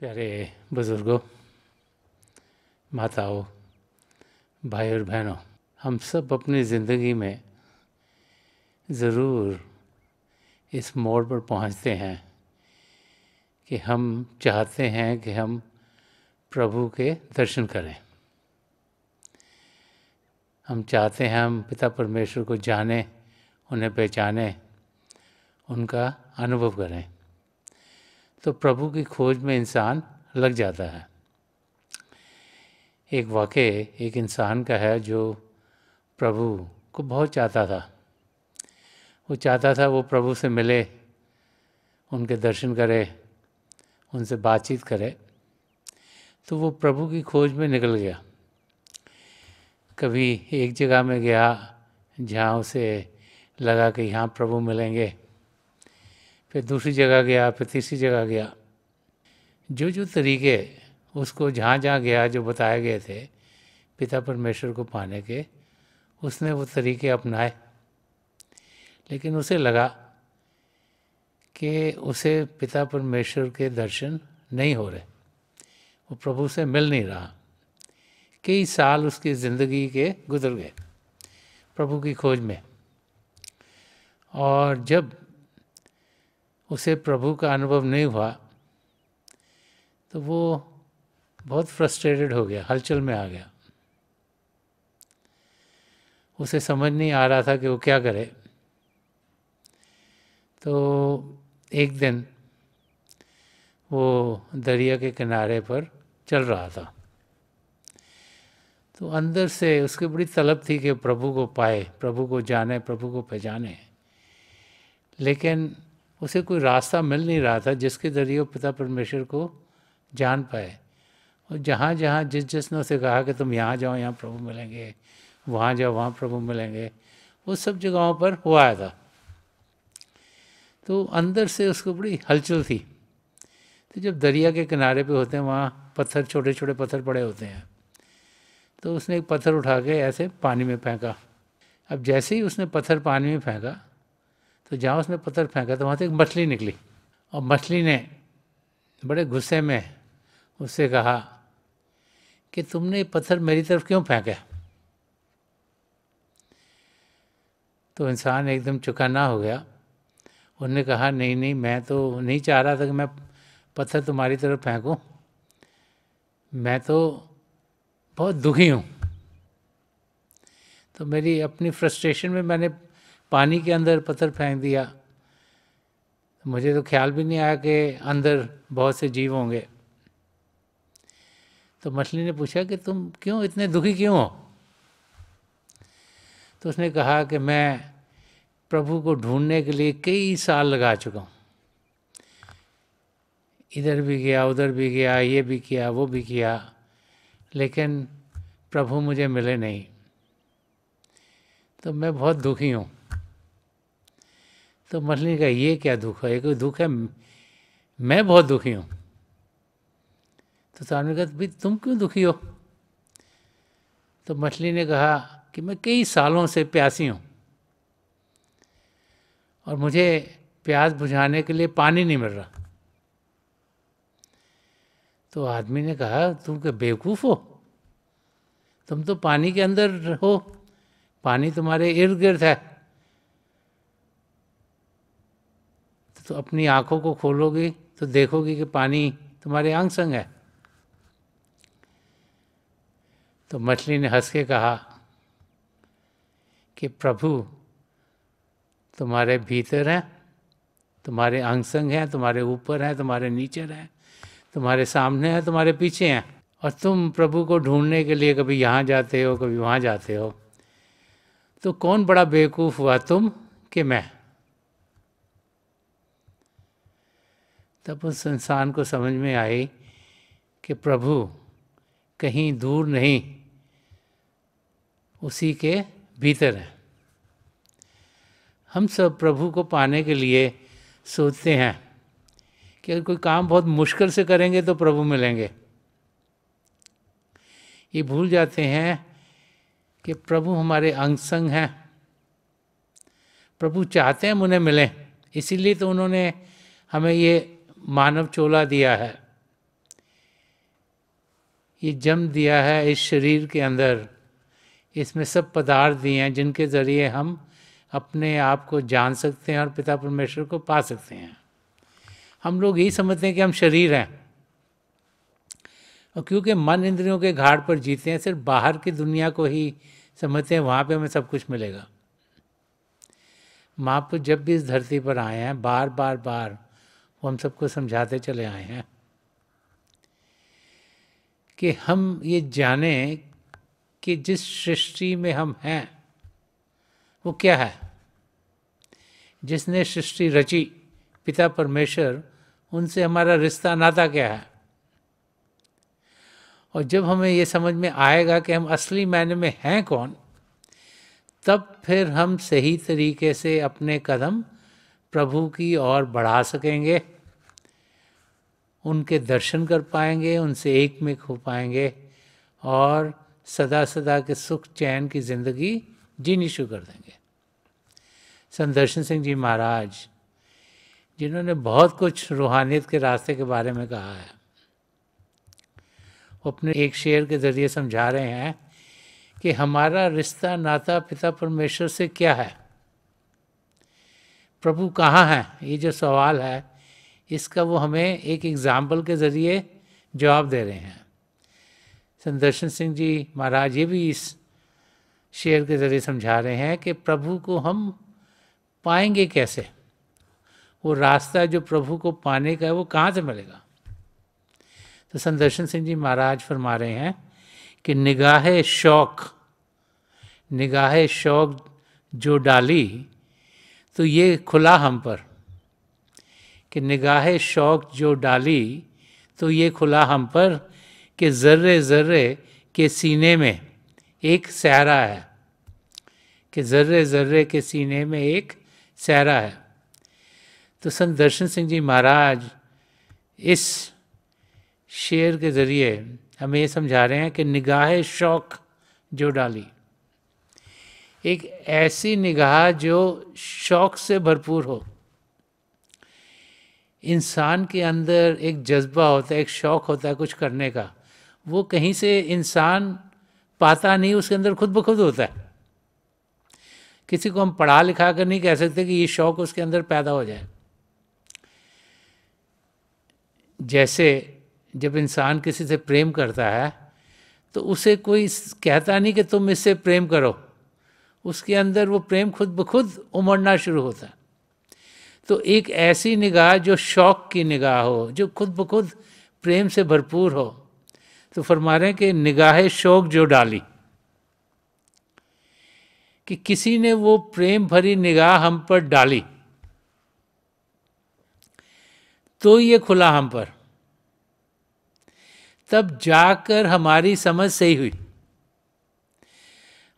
प्यारे बुज़ुर्गों माताओं भाई और बहनों हम सब अपनी ज़िंदगी में ज़रूर इस मोड़ पर पहुंचते हैं कि हम चाहते हैं कि हम प्रभु के दर्शन करें हम चाहते हैं हम पिता परमेश्वर को जाने उन्हें पहचाने उनका अनुभव करें तो प्रभु की खोज में इंसान लग जाता है एक वाक़ एक इंसान का है जो प्रभु को बहुत चाहता था वो चाहता था वो प्रभु से मिले उनके दर्शन करे उनसे बातचीत करे तो वो प्रभु की खोज में निकल गया कभी एक जगह में गया जहाँ उसे लगा कि यहाँ प्रभु मिलेंगे फिर दूसरी जगह गया फिर तीसरी जगह गया जो जो तरीके उसको जहाँ जहाँ गया जो बताए गए थे पिता परमेश्वर को पाने के उसने वो तरीके अपनाए लेकिन उसे लगा कि उसे पिता परमेश्वर के दर्शन नहीं हो रहे वो प्रभु से मिल नहीं रहा कई साल उसकी ज़िंदगी के गुजर गए प्रभु की खोज में और जब उसे प्रभु का अनुभव नहीं हुआ तो वो बहुत फ्रस्ट्रेटेड हो गया हलचल में आ गया उसे समझ नहीं आ रहा था कि वो क्या करे तो एक दिन वो दरिया के किनारे पर चल रहा था तो अंदर से उसकी बड़ी तलब थी कि प्रभु को पाए प्रभु को जाने प्रभु को पहचाने लेकिन उसे कोई रास्ता मिल नहीं रहा था जिसके ज़रिए वो पिता परमेश्वर को जान पाए और जहाँ जहाँ जिस जिसने उसे कहा कि तुम यहाँ जाओ यहाँ प्रभु मिलेंगे वहाँ जाओ वहाँ प्रभु मिलेंगे वो सब जगहों पर हो आया था तो अंदर से उसको बड़ी हलचल थी तो जब दरिया के किनारे पे होते हैं वहाँ पत्थर छोटे छोटे पत्थर पड़े होते हैं तो उसने एक पत्थर उठा के ऐसे पानी में फेंका अब जैसे ही उसने पत्थर पानी में फेंका तो जहाँ उसने पत्थर फेंका तो वहाँ से एक मछली निकली और मछली ने बड़े गुस्से में उससे कहा कि तुमने पत्थर मेरी तरफ क्यों फेंका तो इंसान एकदम चुकाना हो गया उनने कहा नहीं नहीं मैं तो नहीं चाह रहा था कि मैं पत्थर तुम्हारी तरफ फेंकूं मैं तो बहुत दुखी हूँ तो मेरी अपनी फ्रस्ट्रेशन में मैंने पानी के अंदर पत्थर फेंक दिया मुझे तो ख्याल भी नहीं आया कि अंदर बहुत से जीव होंगे तो मछली ने पूछा कि तुम क्यों इतने दुखी क्यों हो तो उसने कहा कि मैं प्रभु को ढूंढने के लिए कई साल लगा चुका हूँ इधर भी गया उधर भी गया ये भी किया वो भी किया लेकिन प्रभु मुझे मिले नहीं तो मैं बहुत दुखी हूँ तो मछली का ये क्या दुख है ये कोई दुख है मैं बहुत दुखी हूँ तो सामने कहा भाई तुम क्यों दुखी हो तो मछली ने कहा कि मैं कई सालों से प्यासी हूँ और मुझे प्यास बुझाने के लिए पानी नहीं मिल रहा तो आदमी ने कहा तुम क्या बेवकूफ़ हो तुम तो पानी के अंदर हो पानी तुम्हारे इर्द गिर्द है तो अपनी आँखों को खोलोगी तो देखोगी कि पानी तुम्हारे अंग संग है तो मछली ने हंस के कहा कि प्रभु तुम्हारे भीतर हैं तुम्हारे अंग संग हैं तुम्हारे ऊपर हैं तुम्हारे नीचे हैं तुम्हारे सामने हैं तुम्हारे पीछे हैं और तुम प्रभु को ढूंढने के लिए कभी यहाँ जाते हो कभी वहाँ जाते हो तो कौन बड़ा बेवकूफ़ हुआ तुम कि मैं तब उस इंसान को समझ में आई कि प्रभु कहीं दूर नहीं उसी के भीतर है हम सब प्रभु को पाने के लिए सोचते हैं कि अगर कोई काम बहुत मुश्किल से करेंगे तो प्रभु मिलेंगे ये भूल जाते हैं कि प्रभु हमारे अंग संग हैं प्रभु चाहते हैं उन्हें मिलें इसीलिए तो उन्होंने हमें ये मानव चोला दिया है ये जम दिया है इस शरीर के अंदर इसमें सब पदार्थ दिए हैं जिनके ज़रिए हम अपने आप को जान सकते हैं और पिता परमेश्वर को पा सकते हैं हम लोग यही समझते हैं कि हम शरीर हैं और क्योंकि मन इंद्रियों के घाट पर जीते हैं सिर्फ बाहर की दुनिया को ही समझते हैं वहाँ पे हमें सब कुछ मिलेगा महापुरुष जब भी इस धरती पर आए हैं बार बार बार वो हम सबको समझाते चले आए हैं कि हम ये जाने कि जिस सृष्टि में हम हैं वो क्या है जिसने सृष्टि रची पिता परमेश्वर उनसे हमारा रिश्ता नाता क्या है और जब हमें ये समझ में आएगा कि हम असली मायने में हैं कौन तब फिर हम सही तरीके से अपने कदम प्रभु की और बढ़ा सकेंगे उनके दर्शन कर पाएंगे उनसे एक में खो पाएंगे और सदा सदा के सुख चैन की ज़िंदगी जीनी शुरू कर देंगे संत दर्शन सिंह जी महाराज जिन्होंने बहुत कुछ रूहानियत के रास्ते के बारे में कहा है वो अपने एक शेर के ज़रिए समझा रहे हैं कि हमारा रिश्ता नाता पिता परमेश्वर से क्या है प्रभु कहाँ हैं ये जो सवाल है इसका वो हमें एक एग्ज़ाम्पल के ज़रिए जवाब दे रहे हैं संदर्शन सिंह जी महाराज ये भी इस शेर के ज़रिए समझा रहे हैं कि प्रभु को हम पाएंगे कैसे वो रास्ता जो प्रभु को पाने का है वो कहाँ से मिलेगा तो संदर्शन सिंह जी महाराज फरमा रहे हैं कि निगाह शौक निगाह शौक जो डाली तो ये खुला हम पर कि निगाह शौक जो डाली तो ये खुला हम पर कि ज़र्रे ज़र्रे के सीने में एक सहरा है कि ज़र्रे ज़र्रे के सीने में एक सहरा है तो संत दर्शन सिंह जी महाराज इस शेर के ज़रिए हमें ये समझा रहे हैं कि निगाह शौक जो डाली एक ऐसी निगाह जो शौक से भरपूर हो इंसान के अंदर एक जज्बा होता है एक शौक़ होता है कुछ करने का वो कहीं से इंसान पाता नहीं उसके अंदर खुद ब खुद होता है किसी को हम पढ़ा लिखा कर नहीं कह सकते कि ये शौक़ उसके अंदर पैदा हो जाए जैसे जब इंसान किसी से प्रेम करता है तो उसे कोई कहता नहीं कि तुम इससे प्रेम करो उसके अंदर वो प्रेम खुद ब खुद उमड़ना शुरू होता तो एक ऐसी निगाह जो शौक की निगाह हो जो खुद ब खुद प्रेम से भरपूर हो तो फरमा रहे हैं कि निगाह शौक जो डाली कि किसी ने वो प्रेम भरी निगाह हम पर डाली तो ये खुला हम पर तब जाकर हमारी समझ सही हुई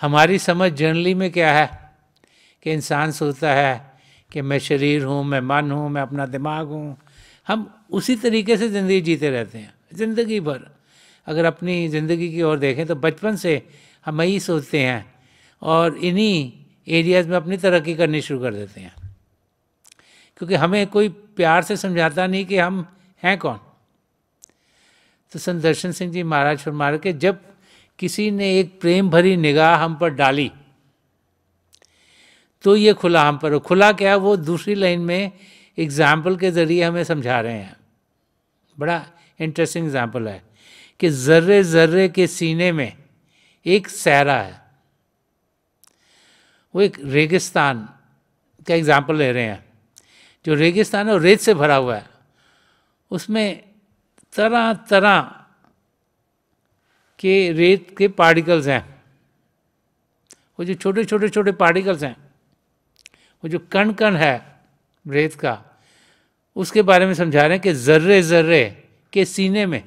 हमारी समझ जर्नली में क्या है कि इंसान सोचता है कि मैं शरीर हूँ मैं मन हूँ मैं अपना दिमाग हूँ हम उसी तरीके से ज़िंदगी जीते रहते हैं ज़िंदगी भर अगर अपनी ज़िंदगी की ओर देखें तो बचपन से हम यही सोचते हैं और इन्हीं एरियाज़ में अपनी तरक्की करनी शुरू कर देते हैं क्योंकि हमें कोई प्यार से समझाता नहीं कि हम हैं कौन तो संत दर्शन सिंह जी महाराज फरमा के जब किसी ने एक प्रेम भरी निगाह हम पर डाली तो ये खुला हम पर खुला क्या वो दूसरी लाइन में एग्जाम्पल के ज़रिए हमें समझा रहे हैं बड़ा इंटरेस्टिंग एग्जाम्पल है कि ज़र्रे ज़र्रे के सीने में एक सहरा है वो एक रेगिस्तान का एग्ज़ाम्पल ले रहे हैं जो रेगिस्तान है वो रेत से भरा हुआ है उसमें तरह तरह के रेत के पार्टिकल्स हैं वो जो छोटे छोटे छोटे पार्टिकल्स हैं वो जो कण कण है रेत का उसके बारे में समझा रहे हैं कि ज़र्रे ज़र्रे के सीने में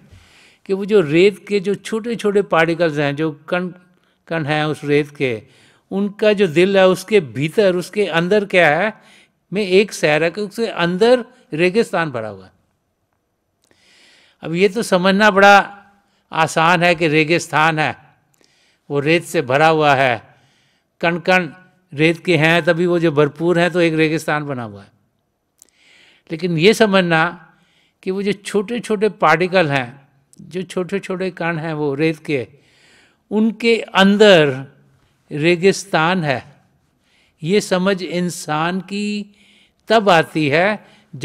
कि वो जो रेत के जो छोटे छोटे पार्टिकल्स हैं जो कण कण हैं उस रेत के उनका जो दिल है उसके भीतर उसके अंदर क्या है में एक शहर है कि उसके अंदर रेगिस्तान भरा हुआ है अब ये तो समझना बड़ा आसान है कि रेगिस्तान है वो रेत से भरा हुआ है कण कण रेत के हैं तभी वो जो भरपूर हैं तो एक रेगिस्तान बना हुआ है लेकिन ये समझना कि वो जो छोटे छोटे पार्टिकल हैं जो छोटे छोटे कण हैं वो रेत के उनके अंदर रेगिस्तान है ये समझ इंसान की तब आती है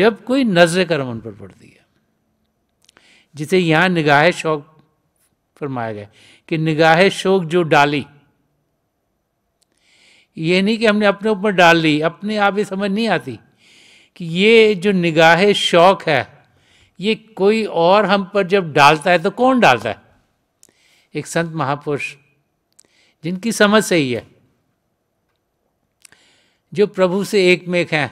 जब कोई नजर कर्म उन पर पड़ती है जिसे यहाँ निगाह शौक फरमाया गया कि निगाह शोक जो डाली ये नहीं कि हमने अपने ऊपर डाल ली अपने आप ही समझ नहीं आती कि ये जो निगाह शौक है ये कोई और हम पर जब डालता है तो कौन डालता है एक संत महापुरुष जिनकी समझ सही है जो प्रभु से एक हैं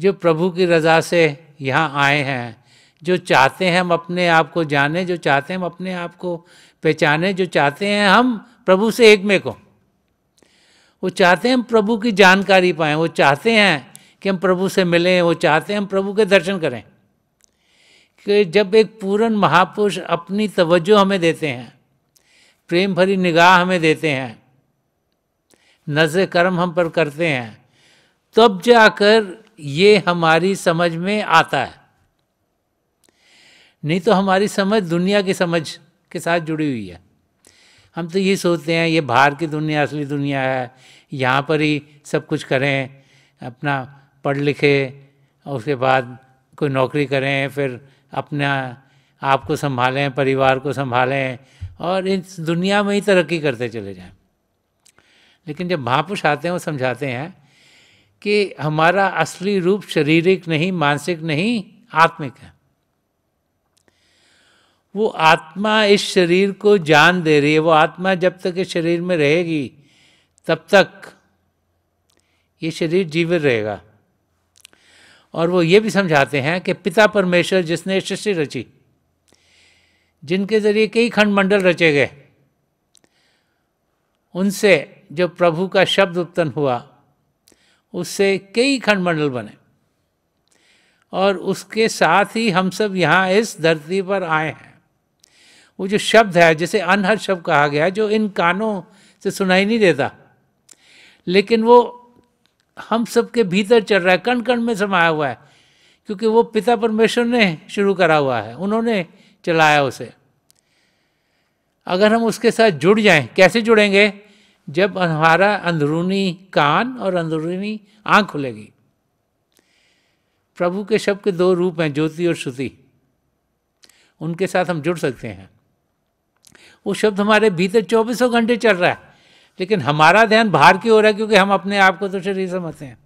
जो प्रभु की रजा से यहाँ आए हैं जो चाहते हैं हम अपने आप को जाने जो चाहते हैं हम अपने आप को पहचाने जो चाहते हैं हम प्रभु से एक में को वो चाहते हैं हम प्रभु की जानकारी पाएँ वो चाहते हैं कि हम प्रभु से मिलें वो चाहते हैं हम प्रभु के दर्शन करें कि जब एक पूर्ण महापुरुष अपनी तवज्जो हमें देते हैं प्रेम भरी निगाह हमें देते हैं नजर कर्म हम पर करते हैं तब जाकर ये हमारी समझ में आता है नहीं तो हमारी समझ दुनिया की समझ के साथ जुड़ी हुई है हम तो ये सोचते हैं ये बाहर की दुनिया असली दुनिया है यहाँ पर ही सब कुछ करें अपना पढ़ लिखे और उसके बाद कोई नौकरी करें फिर अपना आप को संभालें परिवार को संभालें और इस दुनिया में ही तरक्की करते चले जाएं लेकिन जब महापुरुष आते हैं वो समझाते हैं कि हमारा असली रूप शारीरिक नहीं मानसिक नहीं आत्मिक है वो आत्मा इस शरीर को जान दे रही है वो आत्मा जब तक इस शरीर में रहेगी तब तक ये शरीर जीवित रहेगा और वो ये भी समझाते हैं कि पिता परमेश्वर जिसने सृष्टि रची जिनके जरिए कई खंड मंडल रचे गए उनसे जो प्रभु का शब्द उत्पन्न हुआ उससे कई खंड मंडल बने और उसके साथ ही हम सब यहाँ इस धरती पर आए हैं वो जो शब्द है जिसे अनहर शब्द कहा गया है जो इन कानों से सुनाई नहीं देता लेकिन वो हम सब के भीतर चल रहा है कण कण में समाया हुआ है क्योंकि वो पिता परमेश्वर ने शुरू करा हुआ है उन्होंने चलाया उसे अगर हम उसके साथ जुड़ जाएं कैसे जुड़ेंगे जब हमारा अंदरूनी कान और अंदरूनी आँख खुलेगी प्रभु के शब्द के दो रूप हैं ज्योति और श्रुति उनके साथ हम जुड़ सकते हैं वो शब्द हमारे भीतर चौबीसों घंटे चल रहा है लेकिन हमारा ध्यान बाहर की हो रहा है क्योंकि हम अपने आप को तो शरीर समझते हैं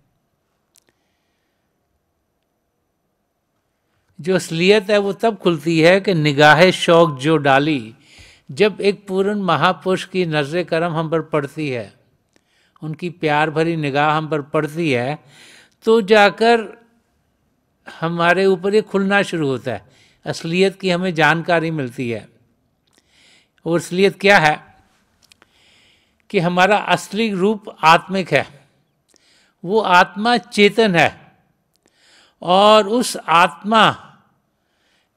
जो असलियत है वो तब खुलती है कि निगाह शौक जो डाली जब एक पूर्ण महापुरुष की नजर करम हम पर पड़ती है उनकी प्यार भरी निगाह हम पर पड़ती है तो जाकर हमारे ऊपर ये खुलना शुरू होता है असलियत की हमें जानकारी मिलती है और असलियत क्या है कि हमारा असली रूप आत्मिक है वो आत्मा चेतन है और उस आत्मा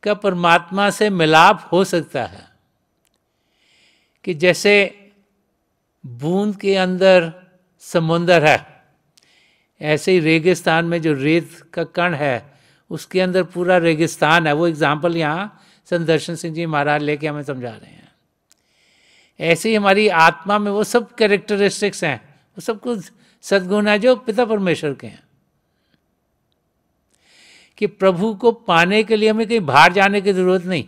का परमात्मा से मिलाप हो सकता है कि जैसे बूंद के अंदर समुंदर है ऐसे ही रेगिस्तान में जो रेत का कण है उसके अंदर पूरा रेगिस्तान है वो एग्ज़ाम्पल यहाँ संदर्शन सिंह जी महाराज लेके हमें समझा रहे हैं ऐसे ही हमारी आत्मा में वो सब कैरेक्टरिस्टिक्स हैं वो सब कुछ सद्गुण है जो पिता परमेश्वर के हैं कि प्रभु को पाने के लिए हमें कहीं बाहर जाने की ज़रूरत नहीं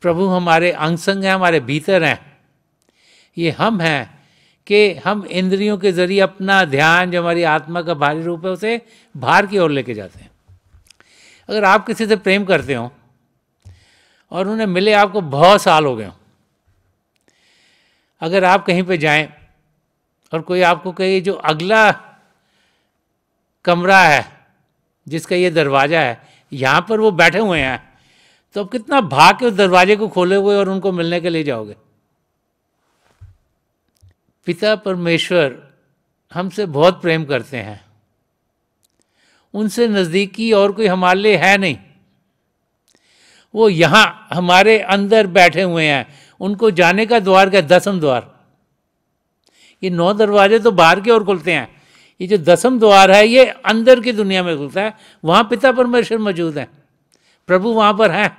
प्रभु हमारे अंग संग हैं हमारे भीतर हैं ये हम हैं कि हम इंद्रियों के जरिए अपना ध्यान जो हमारी आत्मा का भारी रूप है उसे बाहर की ओर लेके जाते हैं अगर आप किसी से प्रेम करते हो और उन्हें मिले आपको बहुत साल हो गए हों अगर आप कहीं पे जाएं और कोई आपको कहे जो अगला कमरा है जिसका ये दरवाज़ा है यहाँ पर वो बैठे हुए हैं तो आप कितना भाग के उस दरवाजे को खोले हुए और उनको मिलने के लिए जाओगे पिता परमेश्वर हमसे बहुत प्रेम करते हैं उनसे नज़दीकी और कोई हमारे लिए है नहीं वो यहाँ हमारे अंदर बैठे हुए हैं उनको जाने का द्वार क्या दसम द्वार ये नौ दरवाजे तो बाहर के ओर खुलते हैं ये जो दसम द्वार है ये अंदर की दुनिया में खुलता है वहाँ पिता परमेश्वर मौजूद हैं प्रभु वहाँ पर हैं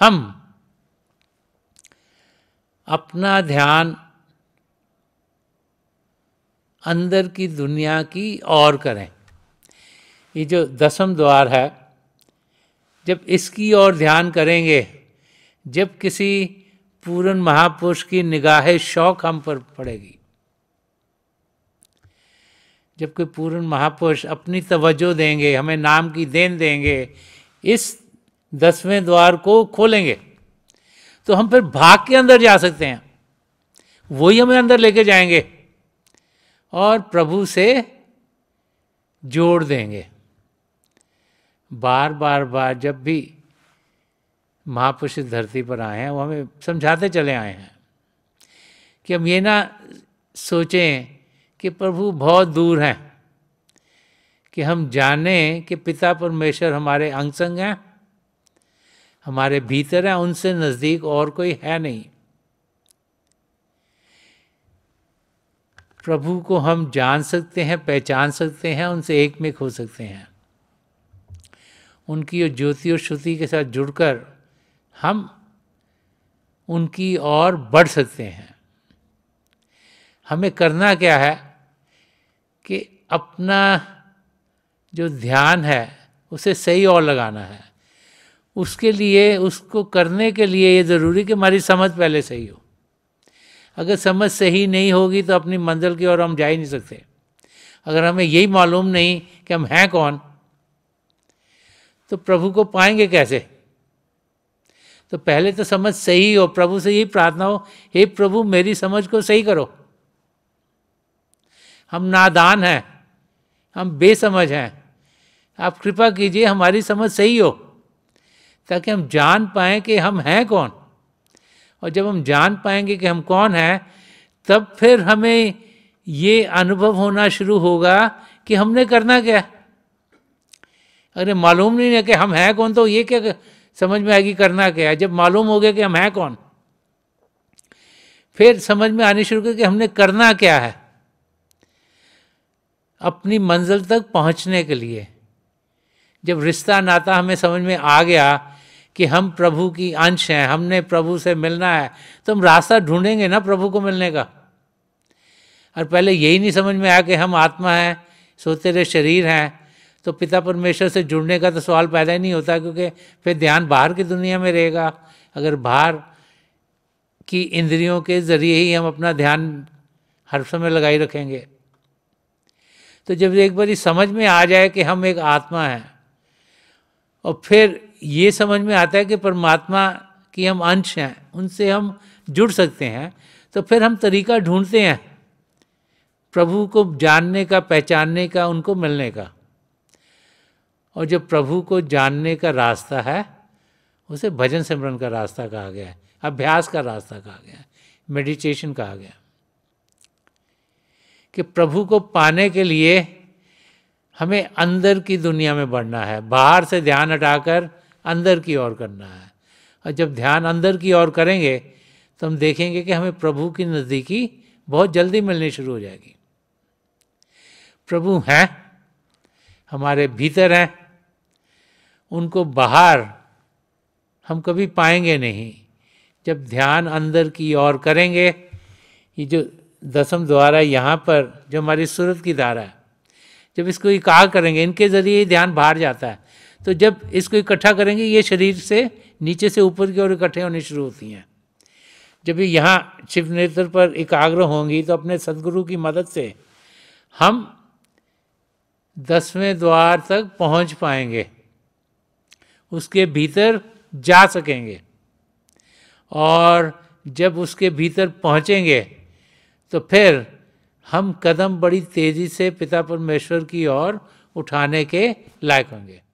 हम अपना ध्यान अंदर की दुनिया की ओर करें ये जो दसम द्वार है जब इसकी ओर ध्यान करेंगे जब किसी पूर्ण महापुरुष की निगाह शौक हम पर पड़ेगी जब कोई पूर्ण महापुरुष अपनी तवज्जो देंगे हमें नाम की देन देंगे इस दसवें द्वार को खोलेंगे तो हम फिर भाग के अंदर जा सकते हैं वही हमें अंदर लेके जाएंगे और प्रभु से जोड़ देंगे बार बार बार जब भी महापुरुष इस धरती पर आए हैं वो हमें समझाते चले आए हैं कि हम ये ना सोचें कि प्रभु बहुत दूर हैं कि हम जाने कि पिता परमेश्वर हमारे अंग संग हैं हमारे भीतर हैं उनसे नज़दीक और कोई है नहीं प्रभु को हम जान सकते हैं पहचान सकते हैं उनसे एकमेक हो सकते हैं उनकी ज्योति और श्रुति के साथ जुड़कर हम उनकी ओर बढ़ सकते हैं हमें करना क्या है कि अपना जो ध्यान है उसे सही और लगाना है उसके लिए उसको करने के लिए ये ज़रूरी कि हमारी समझ पहले सही हो अगर समझ सही नहीं होगी तो अपनी मंजिल की ओर हम जा ही नहीं सकते अगर हमें यही मालूम नहीं कि हम हैं कौन तो प्रभु को पाएंगे कैसे तो पहले तो समझ सही हो प्रभु से यही प्रार्थना हो हे प्रभु मेरी समझ को सही करो हम नादान हैं हम बेसमझ हैं आप कृपा कीजिए हमारी समझ सही हो ताकि हम जान पाएँ कि हम हैं कौन और जब हम जान पाएंगे कि हम कौन हैं तब फिर हमें ये अनुभव होना शुरू होगा कि हमने करना क्या अरे मालूम नहीं है कि हम हैं कौन तो ये क्या समझ में आएगी करना क्या है जब मालूम हो गया कि हम हैं कौन फिर समझ में आने शुरू कि हमने करना क्या है अपनी मंजिल तक पहुंचने के लिए जब रिश्ता नाता हमें समझ में आ गया कि हम प्रभु की अंश हैं हमने प्रभु से मिलना है तो हम रास्ता ढूंढेंगे ना प्रभु को मिलने का और पहले यही नहीं समझ में आया कि हम आत्मा हैं सोते रहे शरीर हैं तो पिता परमेश्वर से जुड़ने का तो सवाल पैदा ही नहीं होता क्योंकि फिर ध्यान बाहर की दुनिया में रहेगा अगर बाहर की इंद्रियों के ज़रिए ही हम अपना ध्यान हर समय लगाई रखेंगे तो जब एक बार समझ में आ जाए कि हम एक आत्मा हैं और फिर ये समझ में आता है कि परमात्मा की हम अंश हैं उनसे हम जुड़ सकते हैं तो फिर हम तरीका ढूंढते हैं प्रभु को जानने का पहचानने का उनको मिलने का और जो प्रभु को जानने का रास्ता है उसे भजन सिमरन का रास्ता कहा गया है अभ्यास का रास्ता कहा गया है मेडिटेशन कहा गया कि प्रभु को पाने के लिए हमें अंदर की दुनिया में बढ़ना है बाहर से ध्यान हटाकर अंदर की ओर करना है और जब ध्यान अंदर की ओर करेंगे तो हम देखेंगे कि हमें प्रभु की नज़दीकी बहुत जल्दी मिलनी शुरू हो जाएगी प्रभु हैं हमारे भीतर हैं उनको बाहर हम कभी पाएंगे नहीं जब ध्यान अंदर की ओर करेंगे ये जो दसम द्वारा यहाँ पर जो हमारी सूरत की धारा है जब इसको इकार करेंगे इनके ज़रिए ही ध्यान बाहर जाता है तो जब इसको इकट्ठा करेंगे ये शरीर से नीचे से ऊपर की ओर इकट्ठे होने शुरू होती हैं जब ये यहाँ शिव नेत्र पर एकाग्र होंगी तो अपने सदगुरु की मदद से हम दसवें द्वार तक पहुँच पाएंगे उसके भीतर जा सकेंगे और जब उसके भीतर पहुँचेंगे तो फिर हम कदम बड़ी तेज़ी से पिता परमेश्वर की ओर उठाने के लायक होंगे